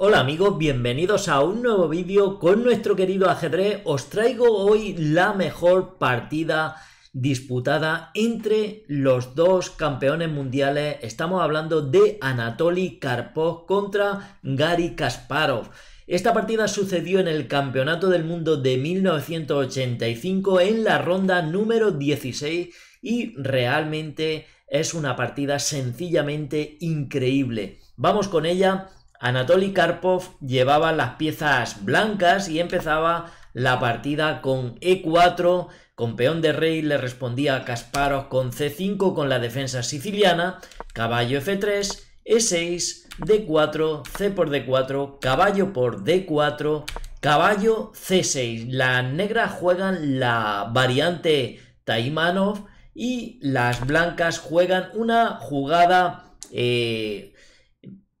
Hola amigos, bienvenidos a un nuevo vídeo con nuestro querido ajedrez. Os traigo hoy la mejor partida disputada entre los dos campeones mundiales. Estamos hablando de Anatoly Karpov contra Gary Kasparov. Esta partida sucedió en el Campeonato del Mundo de 1985 en la ronda número 16 y realmente es una partida sencillamente increíble. Vamos con ella. Anatoly Karpov llevaba las piezas blancas y empezaba la partida con E4, con peón de rey le respondía a Kasparov con C5 con la defensa siciliana, caballo F3, E6, D4, C por D4, caballo por D4, caballo C6. Las negras juegan la variante Taimanov y las blancas juegan una jugada... Eh,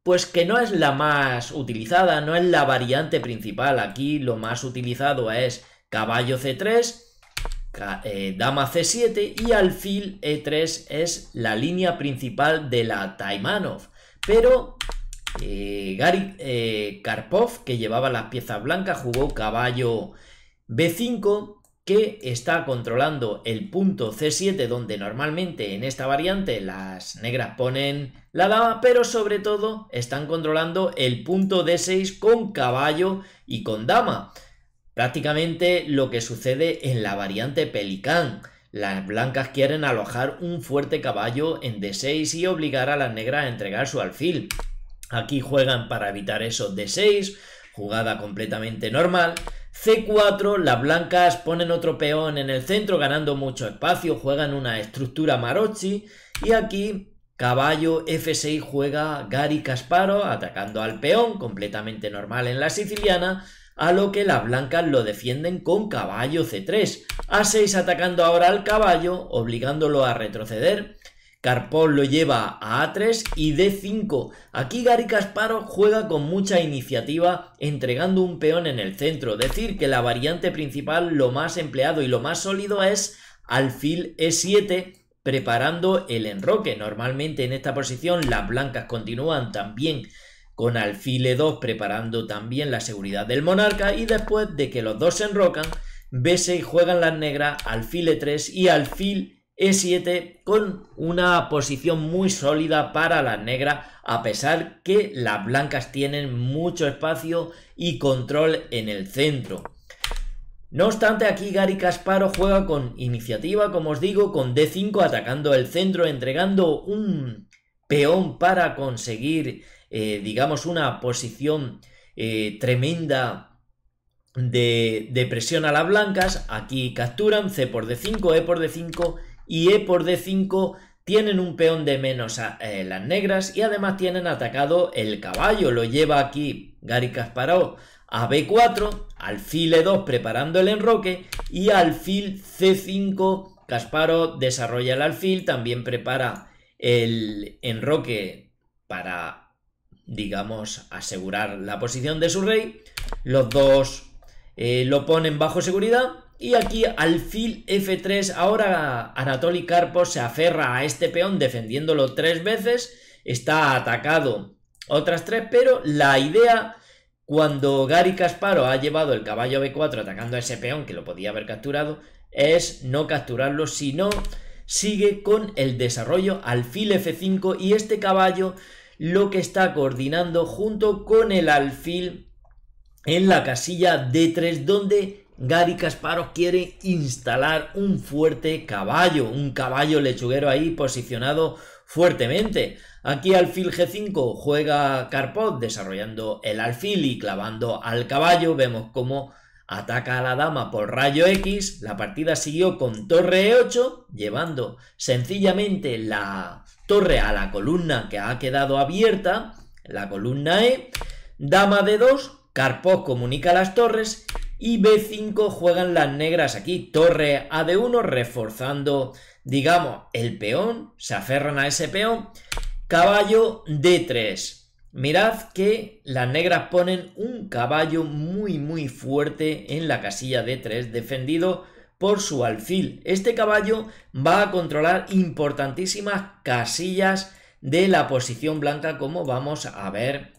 pues que no es la más utilizada, no es la variante principal. Aquí lo más utilizado es caballo C3, eh, dama C7 y alfil E3 es la línea principal de la Taimanov. Pero eh, Gary eh, Karpov, que llevaba las piezas blancas, jugó caballo B5 que está controlando el punto C7 donde normalmente en esta variante las negras ponen la dama, pero sobre todo están controlando el punto D6 con caballo y con dama. Prácticamente lo que sucede en la variante pelicán. Las blancas quieren alojar un fuerte caballo en D6 y obligar a las negras a entregar su alfil. Aquí juegan para evitar esos D6, jugada completamente normal C4, las blancas ponen otro peón en el centro ganando mucho espacio, juegan una estructura marocchi y aquí caballo F6 juega Gary Casparo atacando al peón, completamente normal en la siciliana, a lo que las blancas lo defienden con caballo C3, A6 atacando ahora al caballo, obligándolo a retroceder Carpón lo lleva a A3 y D5. Aquí Gary Kasparov juega con mucha iniciativa entregando un peón en el centro. Decir que la variante principal, lo más empleado y lo más sólido es alfil E7 preparando el enroque. Normalmente en esta posición las blancas continúan también con alfil E2 preparando también la seguridad del monarca y después de que los dos se enrocan, B6 juegan las negras, alfil E3 y alfil e7 con una posición muy sólida para las negras a pesar que las blancas tienen mucho espacio y control en el centro. No obstante, aquí Gary Kasparov juega con iniciativa, como os digo, con D5 atacando el centro, entregando un peón para conseguir, eh, digamos, una posición eh, tremenda de, de, presión a las blancas. Aquí capturan C por D5, E por D5 y E por D5 tienen un peón de menos a, eh, las negras y además tienen atacado el caballo. Lo lleva aquí Gary Kasparov a B4, alfil E2 preparando el enroque y alfil C5. Kasparov desarrolla el alfil, también prepara el enroque para, digamos, asegurar la posición de su rey. Los dos eh, lo ponen bajo seguridad y aquí alfil F3, ahora Anatoly Karpov se aferra a este peón defendiéndolo tres veces, está atacado otras tres, pero la idea cuando Gary casparo ha llevado el caballo B4 atacando a ese peón que lo podía haber capturado, es no capturarlo, sino sigue con el desarrollo alfil F5 y este caballo lo que está coordinando junto con el alfil en la casilla D3 donde Gary Kasparov quiere instalar un fuerte caballo, un caballo lechuguero ahí posicionado fuertemente. Aquí alfil G5 juega Carpo, desarrollando el alfil y clavando al caballo. Vemos cómo ataca a la dama por rayo X. La partida siguió con torre E8, llevando sencillamente la torre a la columna que ha quedado abierta, la columna E. Dama D2, Carpo comunica las torres y B5 juegan las negras aquí, torre a D1 reforzando, digamos, el peón, se aferran a ese peón, caballo D3. Mirad que las negras ponen un caballo muy muy fuerte en la casilla D3 defendido por su alfil. Este caballo va a controlar importantísimas casillas de la posición blanca como vamos a ver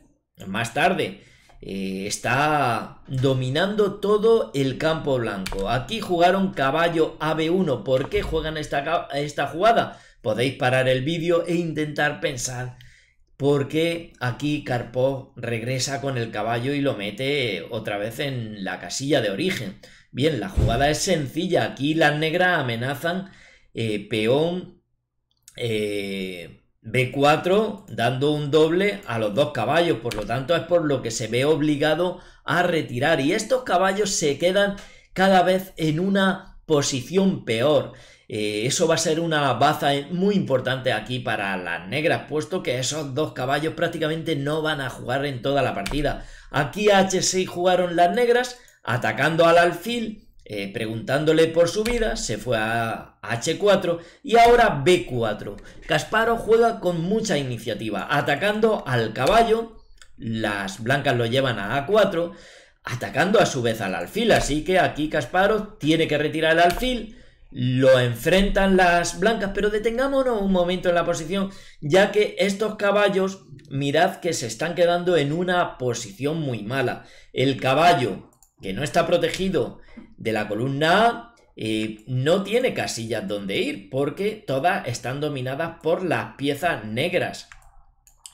más tarde. Eh, está dominando todo el campo blanco. Aquí jugaron caballo AB1. ¿Por qué juegan esta, esta jugada? Podéis parar el vídeo e intentar pensar por qué aquí Carpó regresa con el caballo y lo mete eh, otra vez en la casilla de origen. Bien, la jugada es sencilla. Aquí las negras amenazan eh, peón... Eh, B4 dando un doble a los dos caballos, por lo tanto es por lo que se ve obligado a retirar y estos caballos se quedan cada vez en una posición peor. Eh, eso va a ser una baza muy importante aquí para las negras, puesto que esos dos caballos prácticamente no van a jugar en toda la partida. Aquí H6 jugaron las negras, atacando al alfil, eh, preguntándole por su vida, se fue a H4 y ahora B4. ...Casparo juega con mucha iniciativa, atacando al caballo, las blancas lo llevan a A4, atacando a su vez al alfil, así que aquí Casparo... tiene que retirar el alfil, lo enfrentan las blancas, pero detengámonos un momento en la posición, ya que estos caballos, mirad que se están quedando en una posición muy mala. El caballo que no está protegido de la columna A, eh, no tiene casillas donde ir, porque todas están dominadas por las piezas negras.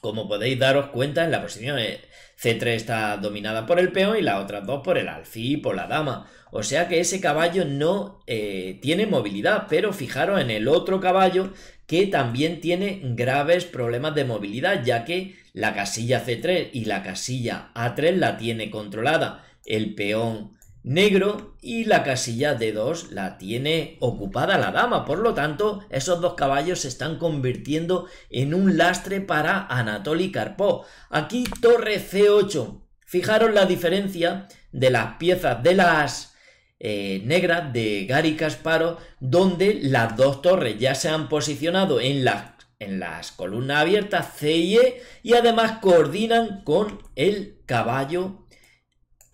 Como podéis daros cuenta, en la posición eh, C3 está dominada por el peón y las otras dos por el alfil, por la dama. O sea que ese caballo no eh, tiene movilidad, pero fijaros en el otro caballo que también tiene graves problemas de movilidad, ya que la casilla C3 y la casilla A3 la tiene controlada el peón negro y la casilla d 2 la tiene ocupada la dama. Por lo tanto, esos dos caballos se están convirtiendo en un lastre para Anatoly Karpov. Aquí torre C8. Fijaros la diferencia de las piezas de las eh, negras de Gary Kasparov, donde las dos torres ya se han posicionado en las en las columnas abiertas C y E y además coordinan con el caballo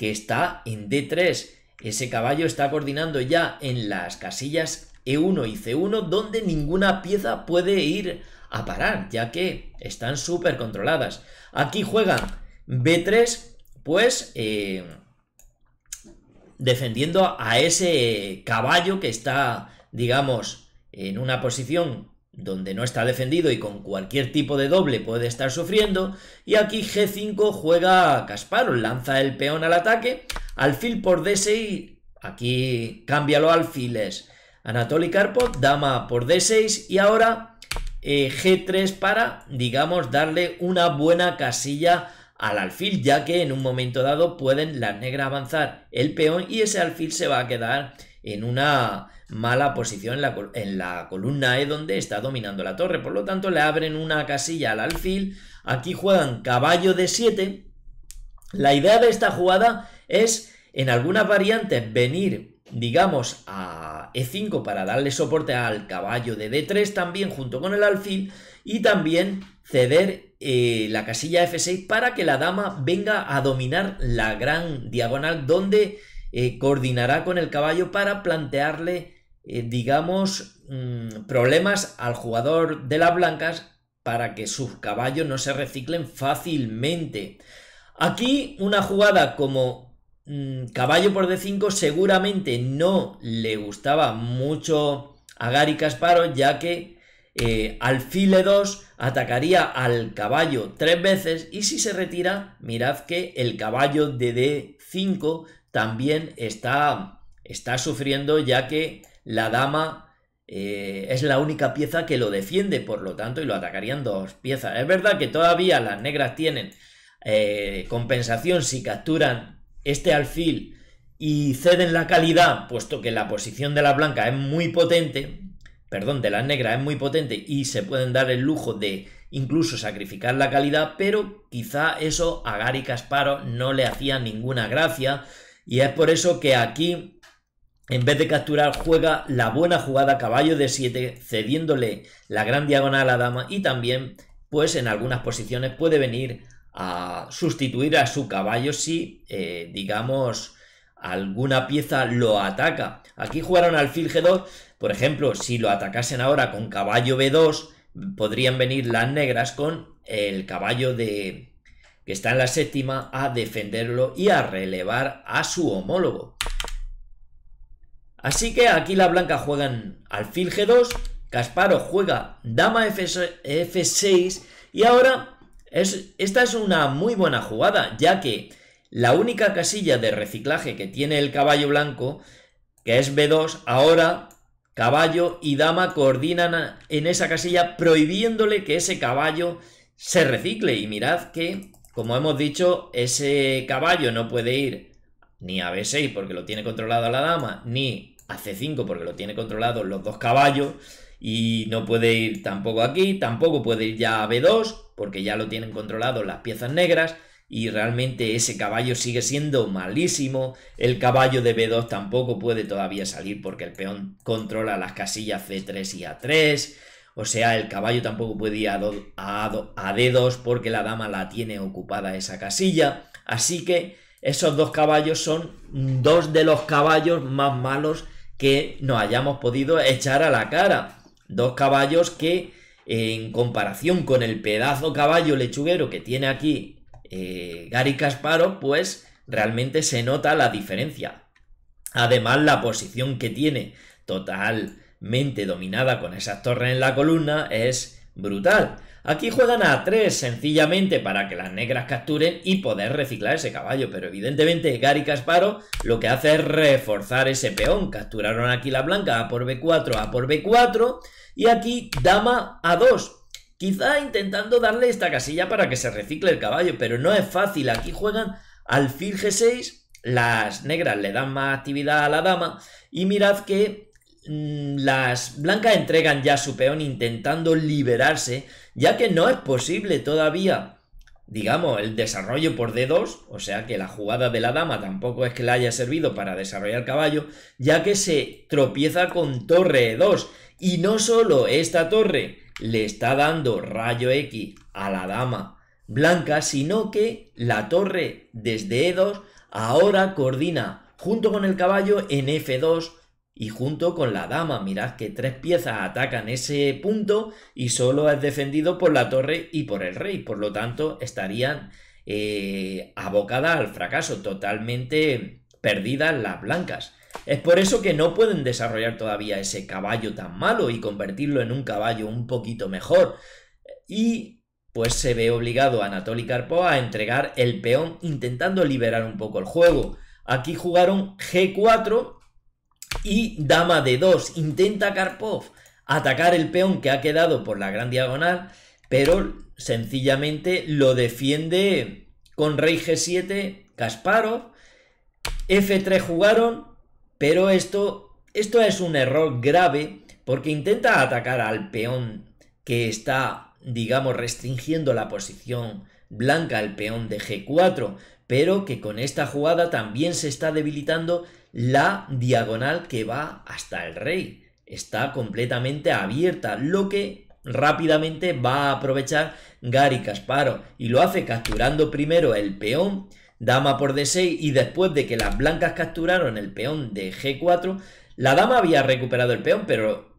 que está en D3. Ese caballo está coordinando ya en las casillas E1 y C1 donde ninguna pieza puede ir a parar, ya que están súper controladas. Aquí juega B3, pues eh, defendiendo a ese caballo que está, digamos, en una posición donde no está defendido y con cualquier tipo de doble puede estar sufriendo, y aquí G5 juega Casparo lanza el peón al ataque, alfil por D6, aquí los alfiles, Anatoly Karpov, dama por D6, y ahora eh, G3 para, digamos, darle una buena casilla al alfil, ya que en un momento dado pueden las negras avanzar el peón y ese alfil se va a quedar en una mala posición en la, columna E donde está dominando la torre. Por lo tanto, le abren una casilla al alfil. Aquí juegan caballo de 7. La idea de esta jugada es, en algunas variantes, venir, digamos, a E5 para darle soporte al caballo de D3 también junto con el alfil y también ceder eh, la casilla F6 para que la dama venga a dominar la gran diagonal donde eh, coordinará con el caballo para plantearle eh, digamos, mm, problemas al jugador de las blancas para que sus caballos no se reciclen fácilmente. Aquí una jugada como mm, caballo por d5 seguramente no le gustaba mucho a Gary Kasparov ya que eh, al alfil 2 atacaría al caballo tres veces y si se retira, mirad que el caballo de D5 también está, está sufriendo ya que la dama eh, es la única pieza que lo defiende, por lo tanto, y lo atacarían dos piezas. Es verdad que todavía las negras tienen eh, compensación si capturan este alfil y ceden la calidad, puesto que la posición de la blanca es muy potente, perdón, de las negras es muy potente y se pueden dar el lujo de incluso sacrificar la calidad, pero quizá eso a Gary casparo no le hacía ninguna gracia y es por eso que aquí en vez de capturar, juega la buena jugada caballo de 7, cediéndole la gran diagonal a la dama y también, pues en algunas posiciones puede venir a sustituir a su caballo si, eh, digamos, alguna pieza lo ataca. Aquí jugaron alfil G2, por ejemplo, si lo atacasen ahora con caballo B2, podrían venir las negras con el caballo de que está en la séptima a defenderlo y a relevar a su homólogo. Así que aquí la blanca juega alfil G2, Casparo juega dama F 6 y ahora esta es una muy buena jugada, ya que la única casilla de reciclaje que tiene el caballo blanco, que es B2, ahora caballo y dama coordinan en esa casilla prohibiéndole que ese caballo se recicle. Y mirad que, como hemos dicho, ese caballo no puede ir ni a B6 porque lo tiene controlado la dama, ni a C5 porque lo tiene controlado los dos caballos y no puede ir tampoco aquí, tampoco puede ir ya a B2 porque ya lo tienen controlado las piezas negras y realmente ese caballo sigue siendo malísimo, el caballo de B2 tampoco puede todavía salir porque el peón controla las casillas C3 y A3, o sea, el caballo tampoco puede ir a, a, a D2 porque la dama la tiene ocupada esa casilla, así que esos dos caballos son dos de los caballos más malos que nos hayamos podido echar a la cara. Dos caballos que en comparación con el pedazo caballo lechuguero que tiene aquí eh, Gary Kasparov, pues realmente se nota la diferencia. Además, la posición que tiene totalmente dominada con esas torres en la columna es brutal. Aquí juegan a 3 sencillamente para que las negras capturen y poder reciclar ese caballo, pero evidentemente Gary Casparo lo que hace es reforzar ese peón. Capturaron aquí la blanca A por B4, A por B4 y aquí dama A2. Quizá intentando darle esta casilla para que se recicle el caballo, pero no es fácil. Aquí juegan alfil G6, las negras le dan más actividad a la dama y mirad que Mm, las blancas entregan ya su peón intentando liberarse, ya que no es posible todavía, digamos, el desarrollo por D2, o sea que la jugada de la dama tampoco es que le haya servido para desarrollar caballo, ya que se tropieza con torre E2, y no solo esta torre le está dando rayo X a la dama blanca, sino que la torre desde E2 ahora coordina junto con el caballo en F2, y junto con la dama. Mirad que tres piezas atacan ese punto y solo es defendido por la torre y por el rey. Por lo tanto, estarían eh, abocadas al fracaso, totalmente perdidas las blancas. Es por eso que no pueden desarrollar todavía ese caballo tan malo y convertirlo en un caballo un poquito mejor. Y pues se ve obligado a Anatoly Karpov a entregar el peón intentando liberar un poco el juego. Aquí jugaron G4 y dama de 2. Intenta Karpov atacar el peón que ha quedado por la gran diagonal, pero sencillamente lo defiende con rey G7 Kasparov. F3 jugaron, pero esto, esto es un error grave porque intenta atacar al peón que está, digamos, restringiendo la posición blanca el peón de G4, pero que con esta jugada también se está debilitando la diagonal que va hasta el rey. Está completamente abierta, lo que rápidamente va a aprovechar Gary Kasparov y lo hace capturando primero el peón, dama por d6 y después de que las blancas capturaron el peón de g4, la dama había recuperado el peón, pero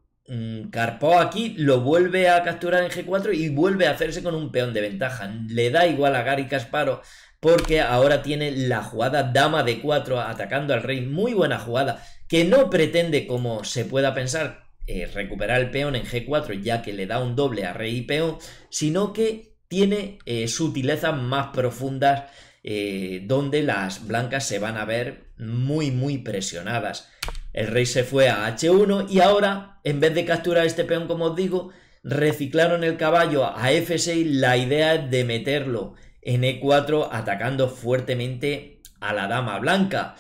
Carpó mm, aquí lo vuelve a capturar en g4 y vuelve a hacerse con un peón de ventaja. Le da igual a Gary Kasparov porque ahora tiene la jugada dama de 4 atacando al rey, muy buena jugada, que no pretende, como se pueda pensar, eh, recuperar el peón en G4, ya que le da un doble a rey y peón, sino que tiene eh, sutilezas más profundas eh, donde las blancas se van a ver muy, muy presionadas. El rey se fue a H1 y ahora, en vez de capturar este peón, como os digo, reciclaron el caballo a F6, la idea es de meterlo en E4 atacando fuertemente a la dama blanca.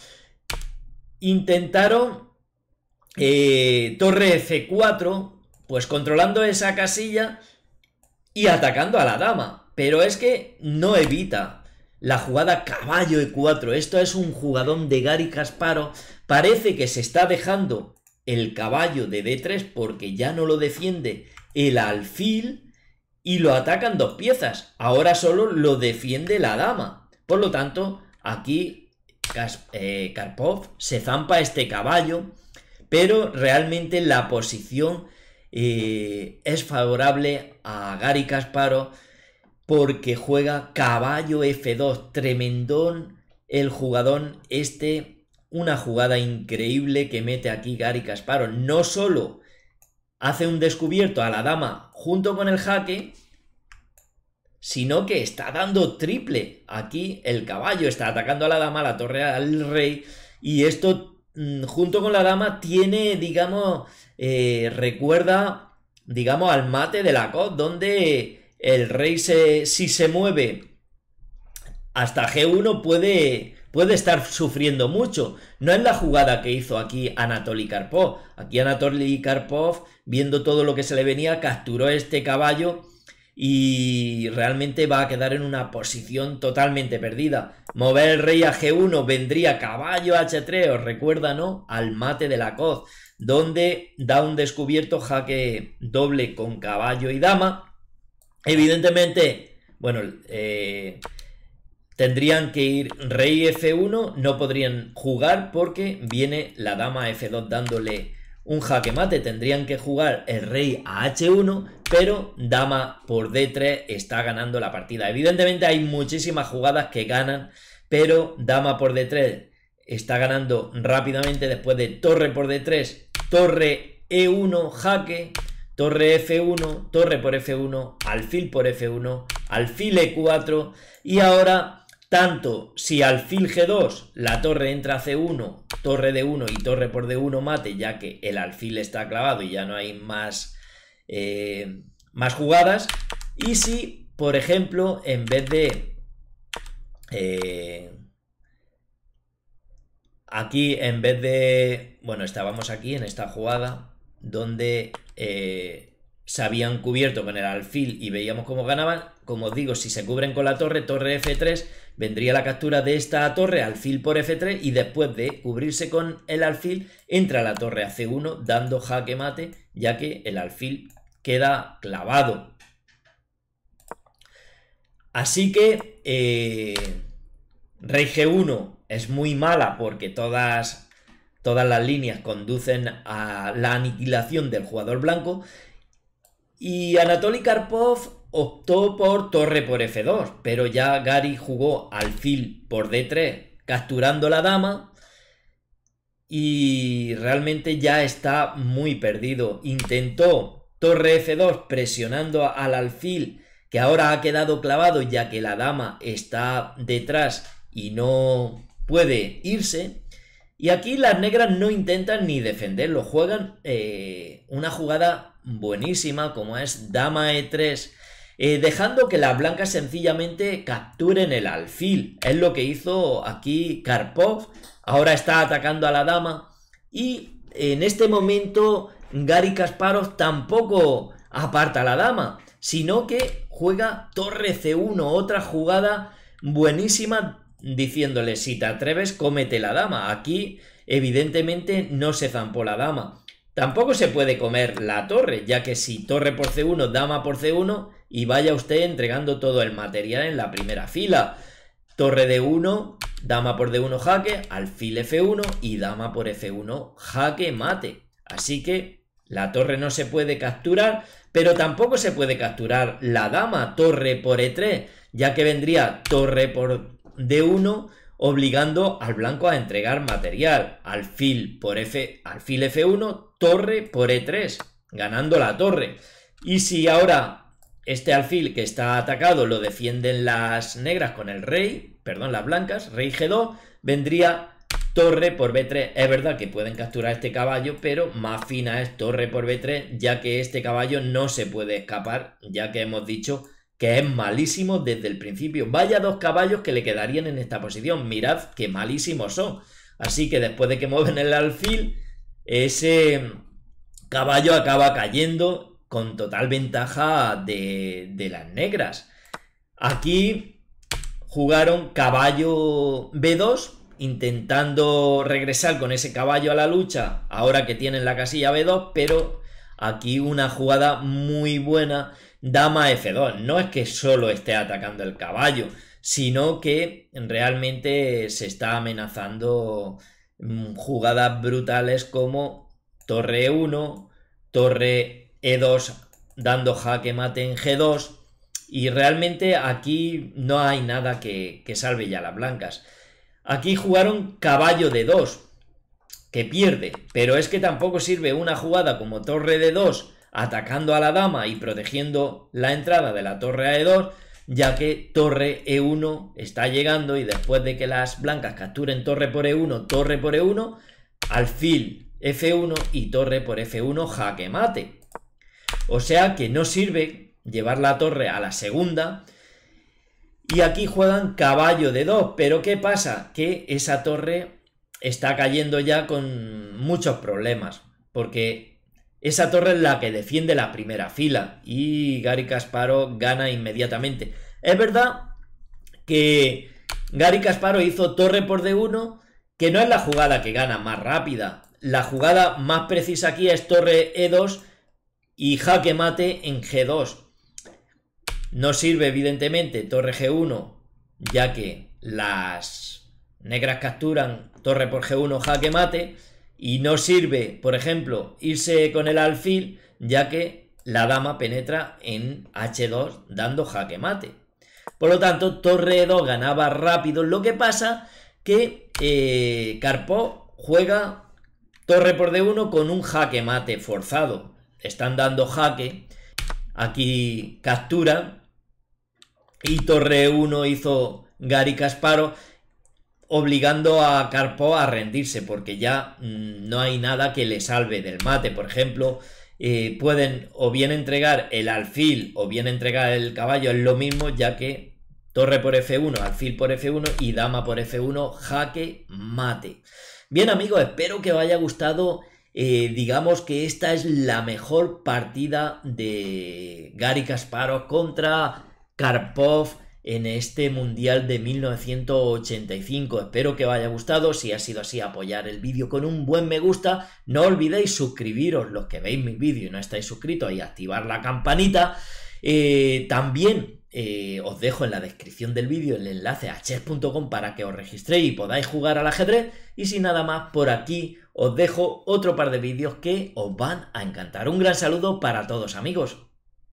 Intentaron eh, torre F4, pues controlando esa casilla y atacando a la dama. Pero es que no evita la jugada caballo E4. Esto es un jugadón de Gary Casparo. Parece que se está dejando el caballo de D3 porque ya no lo defiende el alfil y lo atacan dos piezas. Ahora solo lo defiende la dama. Por lo tanto, aquí eh, Karpov se zampa este caballo, pero realmente la posición eh, es favorable a Gary Kasparov porque juega caballo F2, tremendón el jugador este, una jugada increíble que mete aquí Gary Kasparov. No solo hace un descubierto a la dama junto con el jaque, sino que está dando triple. Aquí el caballo está atacando a la dama, la torre al rey, y esto mm, junto con la dama tiene, digamos, eh, recuerda, digamos, al mate de la COD, donde el rey si se mueve hasta G1 puede puede estar sufriendo mucho. No es la jugada que hizo aquí Anatoly Karpov. Aquí Anatoly Karpov, viendo todo lo que se le venía, capturó este caballo y realmente va a quedar en una posición totalmente perdida. Mover el rey a G1 vendría caballo H3, os recuerda, ¿no? Al mate de la coz, donde da un descubierto jaque doble con caballo y dama. Evidentemente, bueno, eh, Tendrían que ir rey F1, no podrían jugar porque viene la dama F2 dándole un jaque mate. Tendrían que jugar el rey a H1, pero dama por D3 está ganando la partida. Evidentemente hay muchísimas jugadas que ganan, pero dama por D3 está ganando rápidamente después de torre por D3, torre E1, jaque, torre F1, torre por F1, alfil por F1, alfil E4 y ahora tanto si alfil G2, la torre entra a C1, torre D1 y torre por D1 mate, ya que el alfil está clavado y ya no hay más, eh, más jugadas. Y si, por ejemplo, en vez de... Eh, aquí, en vez de... Bueno, estábamos aquí en esta jugada donde... Eh, se habían cubierto con el alfil y veíamos cómo ganaban, como os digo, si se cubren con la torre, torre F3, vendría la captura de esta torre, alfil por F3, y después de cubrirse con el alfil, entra la torre a C1 dando jaque mate, ya que el alfil queda clavado. Así que eh, rey G1 es muy mala porque todas, todas las líneas conducen a la aniquilación del jugador blanco. Y Anatoly Karpov optó por torre por F2, pero ya Gary jugó alfil por D3, capturando la dama. Y realmente ya está muy perdido. Intentó torre F2 presionando al alfil, que ahora ha quedado clavado ya que la dama está detrás y no puede irse. Y aquí las negras no intentan ni defenderlo, juegan eh, una jugada buenísima como es dama E3 eh, dejando que las blancas sencillamente capturen el alfil. Es lo que hizo aquí Karpov. Ahora está atacando a la dama. Y en este momento Gary Kasparov tampoco aparta a la dama, sino que juega torre C1, otra jugada buenísima diciéndole si te atreves cómete la dama. Aquí evidentemente no se zampó la dama. Tampoco se puede comer la torre, ya que si torre por C1, dama por C1, y vaya usted entregando todo el material en la primera fila. Torre de 1, dama por D1 jaque, alfil F1 y dama por F1 jaque mate. Así que la torre no se puede capturar, pero tampoco se puede capturar la dama torre por E3, ya que vendría torre por D1 obligando al blanco a entregar material, alfil por F, alfil F1, torre por E3, ganando la torre. Y si ahora este alfil que está atacado lo defienden las negras con el rey, perdón, las blancas, rey G2, vendría torre por B3. Es verdad que pueden capturar este caballo, pero más fina es torre por B3, ya que este caballo no se puede escapar, ya que hemos dicho que es malísimo desde el principio. Vaya dos caballos que le quedarían en esta posición. Mirad que malísimos son. Así que después de que mueven el alfil, ese caballo acaba cayendo con total ventaja de, las negras. Aquí jugaron caballo B2, intentando regresar con ese caballo a la lucha, ahora que tienen la casilla B2, pero aquí una jugada muy buena, dama F2. No es que solo esté atacando el caballo, sino que realmente se está amenazando mm, jugadas brutales como torre 1, torre e2 dando jaque mate en G2. Y realmente aquí no hay nada que, salve ya las blancas. Aquí jugaron caballo de 2, que pierde, pero es que tampoco sirve una jugada como torre de 2 atacando a la dama y protegiendo la entrada de la torre a E2, ya que torre E1 está llegando y después de que las blancas capturen torre por E1, torre por E1, alfil F1 y torre por F1 jaque mate. O sea que no sirve llevar la torre a la segunda. Y aquí juegan caballo de 2. Pero ¿qué pasa? Que esa torre está cayendo ya con muchos problemas. Porque esa torre es la que defiende la primera fila. Y Gary Kasparov gana inmediatamente. Es verdad que Gary Kasparov hizo torre por D1. Que no es la jugada que gana más rápida. La jugada más precisa aquí es torre E2 y jaque mate en G2. No sirve evidentemente torre G1 ya que las negras capturan torre por G1 jaque mate y no sirve, por ejemplo, irse con el alfil ya que la dama penetra en H2 dando jaque mate. Por lo tanto, torre 2 ganaba rápido, lo que pasa que eh, Carpo juega torre por D1 con un jaque mate forzado, están dando jaque. Aquí captura. Y torre 1 hizo Gary Casparo obligando a Carpo a rendirse porque ya mm, no hay nada que le salve del mate. Por ejemplo, eh, pueden o bien entregar el alfil o bien entregar el caballo, es lo mismo ya que torre por F1, alfil por F1 y dama por F1, jaque mate. Bien amigos, espero que os haya gustado eh, digamos que esta es la mejor partida de Gary Kasparov contra Karpov en este Mundial de 1985. Espero que os haya gustado. Si ha sido así, apoyar el vídeo con un buen me gusta. No olvidéis suscribiros los que veis mi vídeo y no estáis suscritos y activar la campanita. Eh, también eh, os dejo en la descripción del vídeo el enlace a chess.com para que os registréis y podáis jugar al ajedrez. Y sin nada más, por aquí os dejo otro par de vídeos que os van a encantar. Un gran saludo para todos amigos.